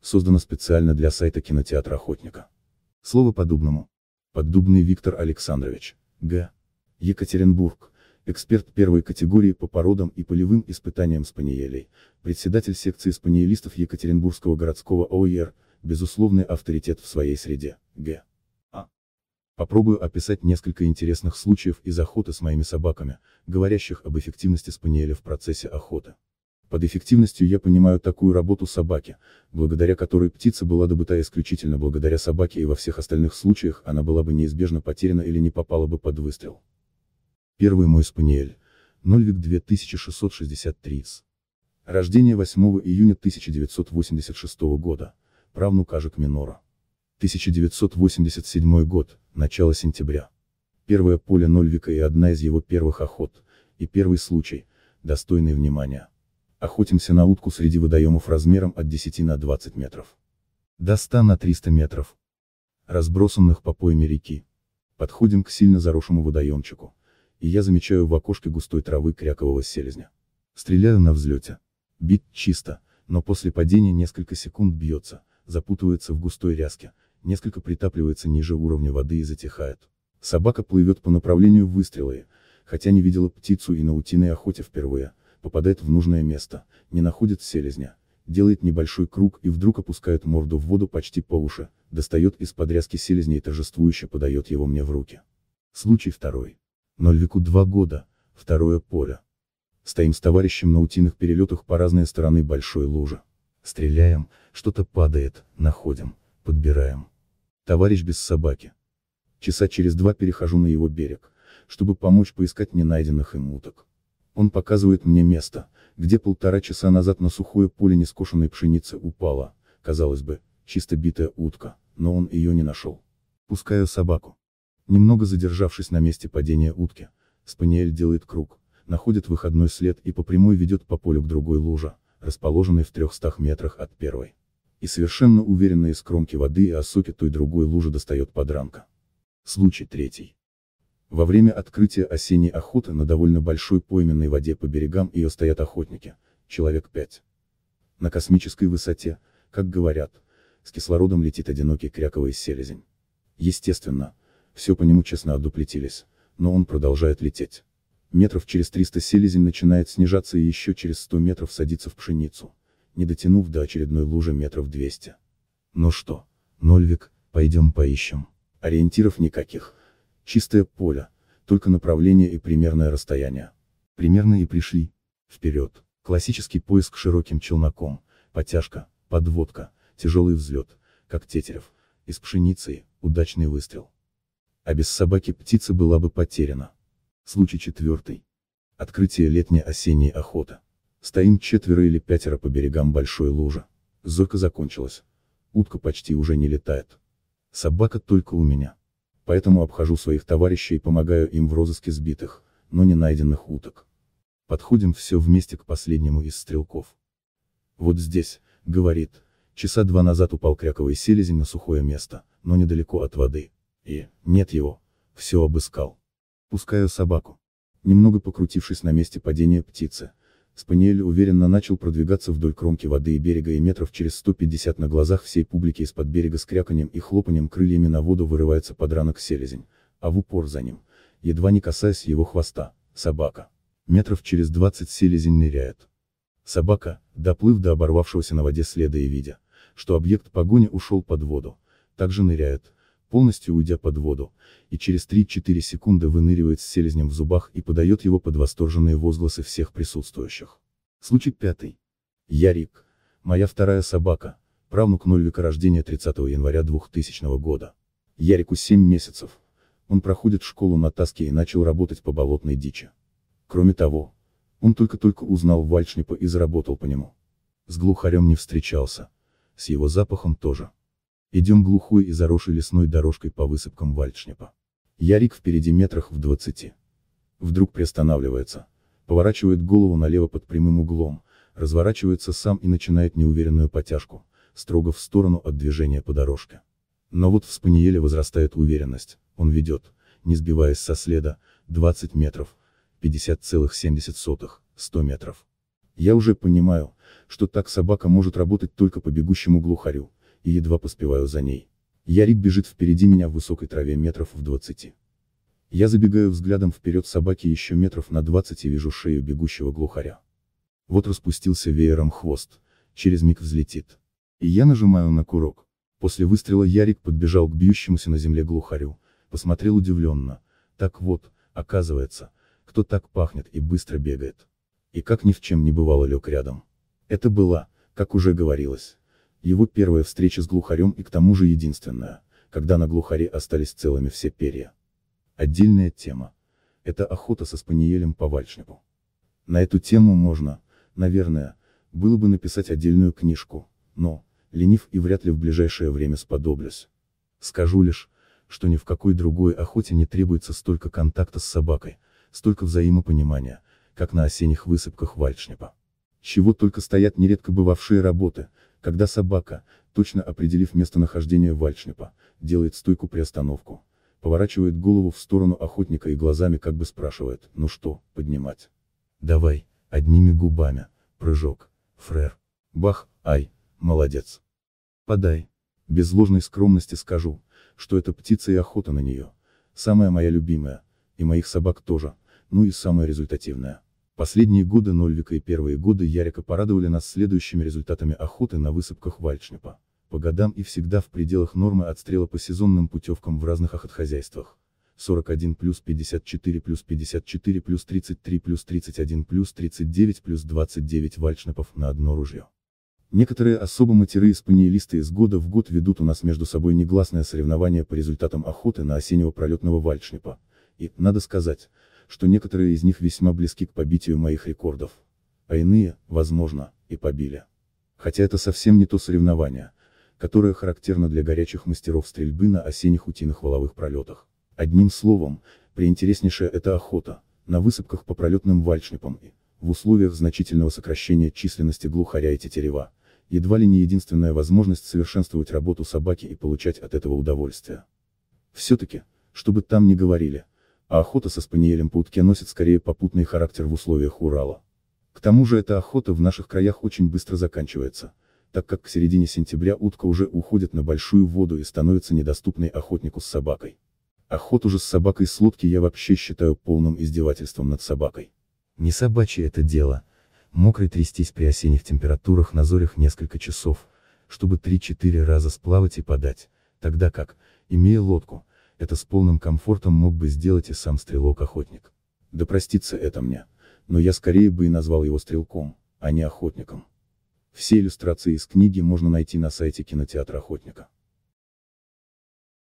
создана специально для сайта кинотеатра «Охотника». Слово подобному. Поддубный Виктор Александрович, Г. Екатеринбург, эксперт первой категории по породам и полевым испытаниям спаниелей, председатель секции спаниелистов Екатеринбургского городского ОИР, безусловный авторитет в своей среде, Г. А. Попробую описать несколько интересных случаев из охоты с моими собаками, говорящих об эффективности спаниеля в процессе охоты. Под эффективностью я понимаю такую работу собаки, благодаря которой птица была добыта исключительно благодаря собаке и во всех остальных случаях она была бы неизбежно потеряна или не попала бы под выстрел. Первый мой спаниель. Нольвик 2663 Рождение 8 июня 1986 года. Правнук Ажик Минора. 1987 год, начало сентября. Первое поле Нольвика и одна из его первых охот, и первый случай, достойный внимания. Охотимся на утку среди водоемов размером от 10 на 20 метров. До 100 на 300 метров. Разбросанных по пойме реки. Подходим к сильно заросшему водоемчику. И я замечаю в окошке густой травы крякового селезня. Стреляю на взлете. Бит чисто, но после падения несколько секунд бьется, запутывается в густой ряске, несколько притапливается ниже уровня воды и затихает. Собака плывет по направлению выстрела и, хотя не видела птицу и на утиной охоте впервые, попадает в нужное место, не находит селезня, делает небольшой круг и вдруг опускает морду в воду почти по уши, достает из подрязки селезня и торжествующе подает его мне в руки. Случай второй. Нольвику два года, второе поле. Стоим с товарищем на утиных перелетах по разные стороны большой лужи. Стреляем, что-то падает, находим, подбираем. Товарищ без собаки. Часа через два перехожу на его берег, чтобы помочь поискать ненайденных им уток. Он показывает мне место, где полтора часа назад на сухое поле нескошенной пшеницы упала, казалось бы, чисто битая утка, но он ее не нашел. Пускаю собаку. Немного задержавшись на месте падения утки, Спаниель делает круг, находит выходной след и по прямой ведет по полю к другой луже, расположенной в 300 метрах от первой. И совершенно уверенно из кромки воды и осоки той другой лужи достает подранка. Случай третий. Во время открытия осенней охоты на довольно большой пойменной воде по берегам ее стоят охотники, человек 5. На космической высоте, как говорят, с кислородом летит одинокий кряковый селезень. Естественно, все по нему честно одуплетились, но он продолжает лететь. Метров через 300 селезень начинает снижаться и еще через 100 метров садится в пшеницу, не дотянув до очередной лужи метров 200. Ну что, Нольвик, пойдем поищем. Ориентиров никаких, Чистое поле, только направление и примерное расстояние. Примерно и пришли. Вперед. Классический поиск широким челноком, Подтяжка, подводка, тяжелый взлет, как тетерев, из пшеницы, удачный выстрел. А без собаки птица была бы потеряна. Случай четвертый. Открытие летней-осенней охоты. Стоим четверо или пятеро по берегам большой лужи. Зорка закончилась. Утка почти уже не летает. Собака только у меня поэтому обхожу своих товарищей и помогаю им в розыске сбитых, но не найденных уток. Подходим все вместе к последнему из стрелков. Вот здесь, говорит, часа два назад упал кряковый селезень на сухое место, но недалеко от воды. И, нет его, все обыскал. Пускаю собаку. Немного покрутившись на месте падения птицы, Спаниель уверенно начал продвигаться вдоль кромки воды и берега и метров через 150 на глазах всей публики из-под берега с кряканьем и хлопанием крыльями на воду вырывается подранок селезень, а в упор за ним, едва не касаясь его хвоста, собака. Метров через 20 селезень ныряет. Собака, доплыв до оборвавшегося на воде следа и видя, что объект погони ушел под воду, также ныряет, полностью уйдя под воду, и через 3-4 секунды выныривает с селезнем в зубах и подает его под восторженные возгласы всех присутствующих. Случай пятый. Ярик. Моя вторая собака, правнук Нольвика рождения 30 января 2000 года. Ярику 7 месяцев. Он проходит школу на таске и начал работать по болотной дичи. Кроме того, он только-только узнал Вальшнипа и заработал по нему. С глухарем не встречался. С его запахом тоже. Идем глухой и заросшей лесной дорожкой по высыпкам Вальдшнепа. Ярик впереди метрах в двадцати. Вдруг приостанавливается, поворачивает голову налево под прямым углом, разворачивается сам и начинает неуверенную потяжку, строго в сторону от движения по дорожке. Но вот в Спаниеле возрастает уверенность, он ведет, не сбиваясь со следа, 20 метров, 50,70, 100 метров. Я уже понимаю, что так собака может работать только по бегущему глухарю, и едва поспеваю за ней. Ярик бежит впереди меня в высокой траве метров в двадцати. Я забегаю взглядом вперед собаки еще метров на двадцать и вижу шею бегущего глухаря. Вот распустился веером хвост, через миг взлетит. И я нажимаю на курок. После выстрела Ярик подбежал к бьющемуся на земле глухарю, посмотрел удивленно. Так вот, оказывается, кто так пахнет и быстро бегает. И как ни в чем не бывало лег рядом. Это была, как уже говорилось, его первая встреча с глухарем и к тому же единственная, когда на глухаре остались целыми все перья. Отдельная тема. Это охота со спаниелем по вальшнику. На эту тему можно, наверное, было бы написать отдельную книжку, но, ленив и вряд ли в ближайшее время сподоблюсь. Скажу лишь, что ни в какой другой охоте не требуется столько контакта с собакой, столько взаимопонимания, как на осенних высыпках вальшнепа. Чего только стоят нередко бывавшие работы, когда собака, точно определив местонахождение вальчнепа, делает стойку приостановку, поворачивает голову в сторону охотника и глазами как бы спрашивает, ну что, поднимать? Давай, одними губами, прыжок, фрер. Бах, ай, молодец. Подай. Без ложной скромности скажу, что эта птица и охота на нее, самая моя любимая, и моих собак тоже, ну и самая результативная. Последние годы Нольвика и первые годы Ярика порадовали нас следующими результатами охоты на высыпках Вальчнепа. По годам и всегда в пределах нормы отстрела по сезонным путевкам в разных охотхозяйствах. 41 плюс 54 плюс 54 плюс 33 плюс 31 плюс 39 плюс 29 вальшнепов на одно ружье. Некоторые особо матерые спаниелисты из года в год ведут у нас между собой негласное соревнование по результатам охоты на осеннего пролетного вальшнепа. И, надо сказать, что некоторые из них весьма близки к побитию моих рекордов. А иные, возможно, и побили. Хотя это совсем не то соревнование, которое характерно для горячих мастеров стрельбы на осенних утиных валовых пролетах. Одним словом, приинтереснейшая это охота, на высыпках по пролетным вальшнипам и, в условиях значительного сокращения численности глухаря и тетерева, едва ли не единственная возможность совершенствовать работу собаки и получать от этого удовольствие. Все-таки, чтобы там не говорили, а охота со спаниелем по утке носит скорее попутный характер в условиях Урала. К тому же эта охота в наших краях очень быстро заканчивается, так как к середине сентября утка уже уходит на большую воду и становится недоступной охотнику с собакой. Охоту же с собакой с лодки я вообще считаю полным издевательством над собакой. Не собачье это дело. Мокрый трястись при осенних температурах на зорях несколько часов, чтобы 3-4 раза сплавать и подать, тогда как, имея лодку, это с полным комфортом мог бы сделать и сам стрелок-охотник. Да простится это мне, но я скорее бы и назвал его стрелком, а не охотником. Все иллюстрации из книги можно найти на сайте кинотеатра охотника.